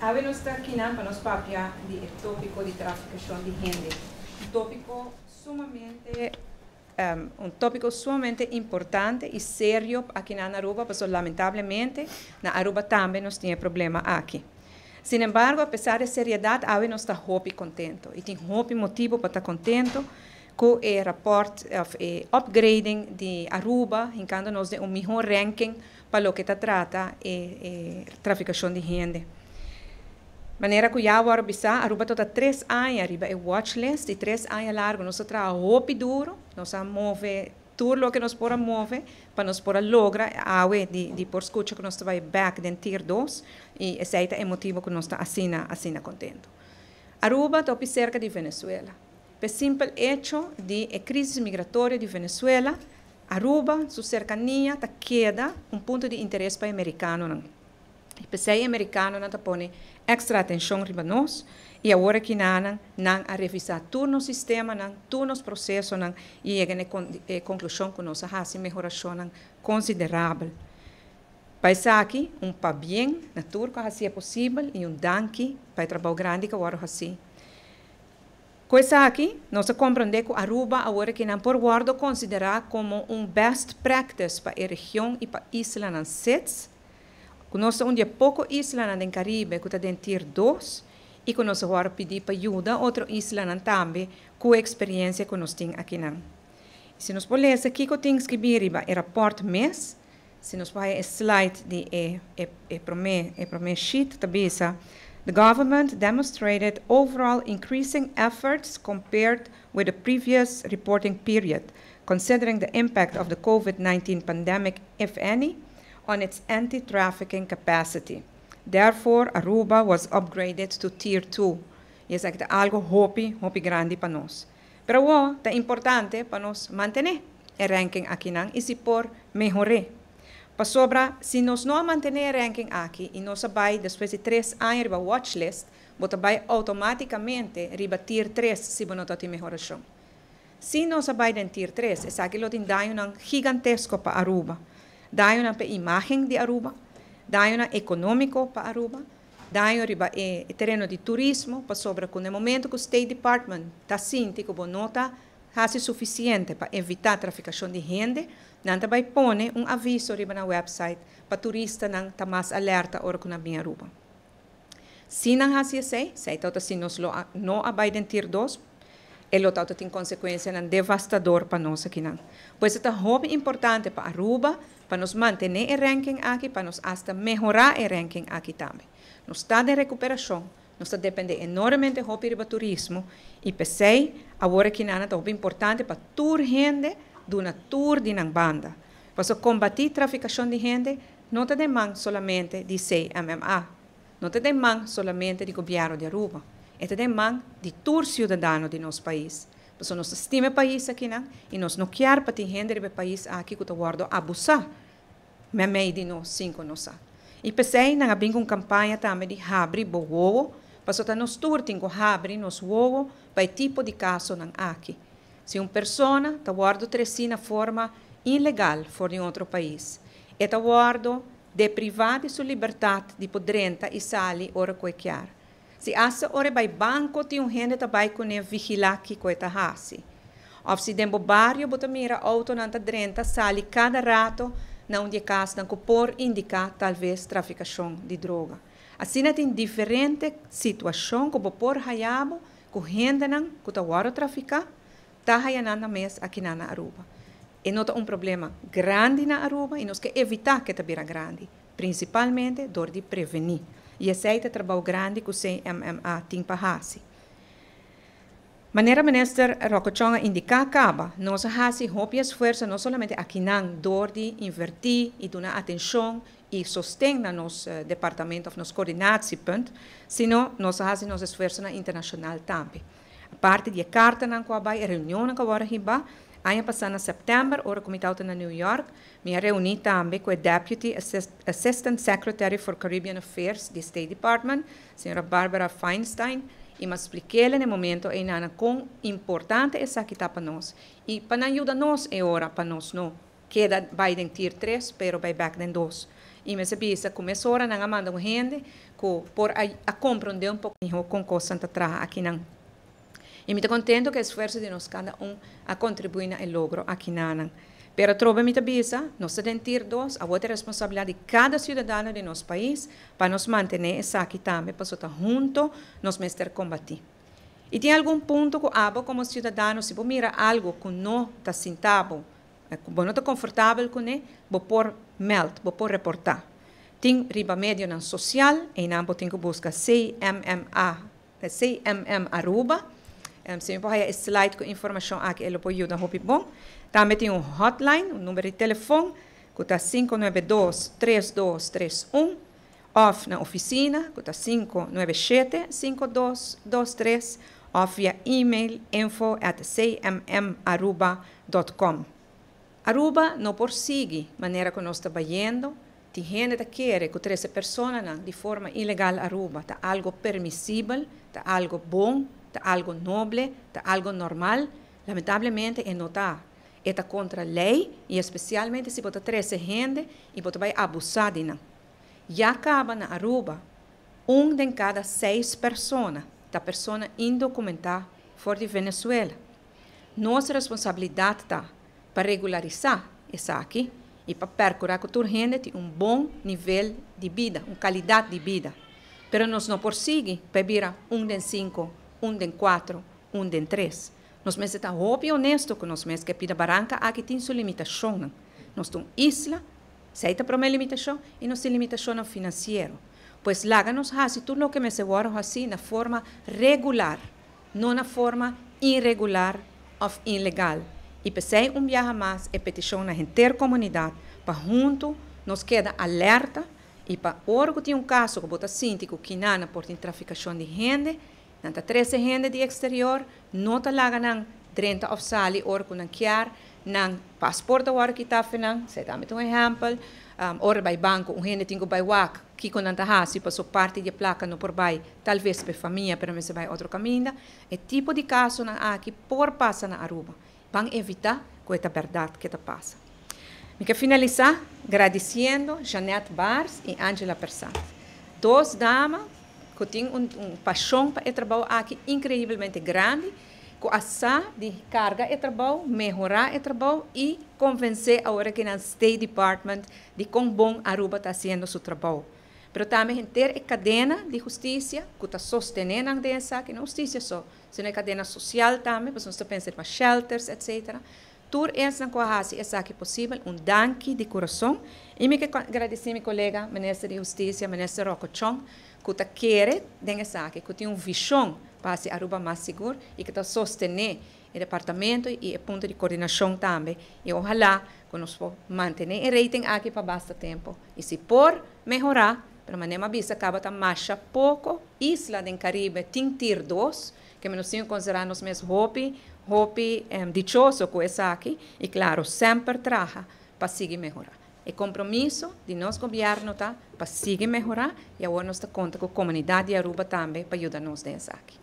para nos Papia de tópico de traficación de gente. Un tópico sumamente, em, un tópico sumamente importante y serio aquí en Aruba, pero pues, lamentablemente en Aruba también nos tiene problema aquí. Sin embargo, a pesar de seriedad, no está muy contento y tiene hopi motivo para estar contento con el report of el eh, upgrading de Aruba, nos de un mejor ranking para lo que te trata de eh, eh traficación de gente. Maneira que já agora bisa, aruba toda três anos, arriba é watchlist e três anos largo. Nós trabalhamos duro, nós move tudo o que nós podemos mover para nós poder lograr a aue de, de por escuta que nós ir back den tier 2 e esse é o tá motivo que nós está assim assina contento. Aruba está cerca de Venezuela. Pelo simples hecho de a crise migratória de Venezuela, Aruba, sua cercania, está queda um ponto de interesse para o americano. Não. especial americano nata pone extra atención nosotros y ahora que nanan nan a revisar turnos sistema todo turnos procesos y llegamos a con, que eh, nos con nosa hasi mejoración considerable Para aqui um pa bien na turco assim é possível e um danki para trabalho grande que agora assim Coisa aqui, nós compreendemos que Aruba agora que não por guardo considerar como un best practice para a región y para a isla nas Kunosa undje poko isla na den Caribe kuta den tir 2 y kunosa huar pidi pa ayuda otro isla nan tambe ku experiencia kunos ting akinan. Se nos polese kiko ting skibiri ba e rapport mes, se nos vai e slide di e, e, e prome, e prome sheet tabisa, The government demonstrated overall increasing efforts compared with the previous reporting period, considering the impact of the COVID 19 pandemic, if any, on its anti-trafficking capacity. Therefore, Aruba was upgraded to Tier 2 y exacto, algo hopi, hopi grande pa nós. Pero ta importante pa nós manter o ranking aqui nang e se por mejore. Pa sobra, si nós não manter o ranking aqui e nós vai, después de três anos para watchlist, você vai automaticamente rebatir três se você não tem melhoração. Se nós vai den Tier 3, é que lo tem um gigantesco para Aruba. dá uma imagem de Aruba, dá um económico para Aruba, dá um terreno de turismo para sobra com momento que o State Department está sim, tem como nota hace suficiente para evitar a traficação de gente, nanta vai pôr um aviso riba na website para turista não estar mais alerta hora que na minha Aruba. Se não hace isso, se tauta se nós não abadentir dos, ele tauta tem consequências devastador para nós aqui não. Pois é tão importante para Aruba, para nos manter o ranking aqui, para nos até melhorar o ranking aqui também. Nós está de recuperação, nós está dependendo enormemente do turismo e pensei agora que nada é importante para toda gente do natur de na banda. Para combater a traficação de gente, não te demanda somente de CMMA, não te demanda somente de governo de Aruba, é te demanda de todo cidadão de nosso país. Então, nosso sistema país aqui, né? E nós não quer para ter gente do país aqui que está guardo abusar. Me mei de nós cinco nós. E pensei, nós abrimos uma campanha também de abrir o ovo, para nós turtingo abrir nos ovo para tipo de caso aqui. Se uma pessoa está guardo trecina forma ilegal fora de outro país, e está guardo deprivado de sua liberdade de poder entrar e sair ou qualquer. Si asa ore bai banco ti un hende ta bai kone vigilaki ko eta hasi. Of si dembo barrio botamira auto nanta drenta sali cada rato na onde casa na por indicar talvez traficação de droga. Assim tem diferente situação que por hayabo, que renda nan, que tawaro traficar, tá hayanan mais aqui na Aruba. E nota um problema grande na Aruba e nós que evitar que tabira grande, principalmente dor de prevenir e aceita é trabalho grande que se MMA tem para fazer. Maneira minister Rocochonga indica acaba, nós hasi hobby esforço não somente aqui não dordi, inverti e dar atenção e sostém nos uh, departamento of nos coordinatiepunt, sino nós hasi nos esforço na internacional também. A parte de carta não que reunião que vai riba, Ano passado, em september ora komitauta na New York, me reuni também com ambeque Deputy Assist Assistant Secretary for Caribbean Affairs do State Department, senhora Barbara Feinstein, e me expliquei-lhe no momento e nana quão importante é aqui tá para nós. E para ajudar nós é hora para nós não. Queda Biden tier 3, pero vai back den 2. E me sabia, começou a mandar um rende, por a, a compreender um pouco com coisa que está aqui não. Y me está contento que el esfuerzo de cada uno a contribuir al logro a Kinanan. Pero que mi tabisa, nos sentir dos, a otra responsabilidad de cada ciudadano de nuestro país para nos mantener esa aquí también, para estar juntos, nos mester combatir. Y tiene algún punto que abo como ciudadano, si vos mira algo que no está sintabo, eh, que no está confortable con él, por melt, por reportar. Tengo riba medio en social, en ambos tengo que busca CMMA, CMM Aruba, se mi po haya slide ko information ak elo po yuda hopi bom. Também tem um hotline, um número de telefone, que está 592-3231. Off na oficina, que está 597-5223. Off via e-mail info at cmmaruba.com. Aruba não prossegue maneira que nós trabalhando. Tem gente que quer que 13 pessoas de forma ilegal Aruba. Está algo permissível, está algo bom, algo noble, algo normal, lamentavelmente é notar está contra a lei e especialmente se você trece gente e você vai abusar de não. Já acaba na Aruba, um de cada seis pessoas, da pessoa indocumentada, fora de Venezuela. Nossa responsabilidade está para regularizar essa aqui e para percorrer que a gente tem um bom nível de vida, uma qualidade de vida. Mas nós não conseguimos beber um de cinco um em quatro, um em três. Nós mesmo está óbvio honesto com nós mesmo que pida barranca, aqui tem sua limitação. Nós temos isla, aceita para uma limitação, e nós limitação financeira. Pois lá nos faz tudo o que me se assim, na forma regular, não na forma irregular ou ilegal. E pensei um viagem mais e petição na inteira comunidade, para junto nos queda alerta, e para orgo tem um caso que bota síndico que porta por traficação de gente, Nanta 13 gente de exterior, no talaga ng 30 of sali or kunang kiar, ng pasporta war kita finang, sa dami itong example, um, or by banco, um tem tingo by wak, kiko nanta ha, si passou parte de placa no por by, talvez per família, pero mesa by outro caminho, e tipo de caso na aqui por passar na Aruba, para evitar que esta verdade que está passa. Me quero finalizar agradecendo Janete Bars e Angela Persat. Duas damas eu tem um, um paixão para o trabalho aqui incrivelmente grande, com essa de carga e trabalho, melhorar o trabalho e convencer agora que na State Department de quão bom Aruba está fazendo seu trabalho. Mas também ter a cadeia de justiça que está sustentando dessa, que não é justiça só, mas a cadeia social também, porque estamos pensando em shelters, etc. Tudo isso que faz essa que é possível, um danke de coração. E me agradecer, meu colega, ministro de Justiça, ministro Rocco Chong, que tá quer dengue saque que tem um visão para se arrumar mais seguro e que tá sostener o departamento e o ponto de coordenação também e ojalá que nós possamos manter o rating aqui para bastante tempo e se por melhorar para manter uma vista acaba tá mais pouco isla do Caribe tem tir dos que menos sim considerar nos mesmos hopi hopi um, dichoso com é essa aqui e claro sempre traga para seguir melhorar é compromisso de nós governo tá, para seguir melhorar e agora nós está conta com a comunidade de Aruba também para ajudar nos nessa né, aqui.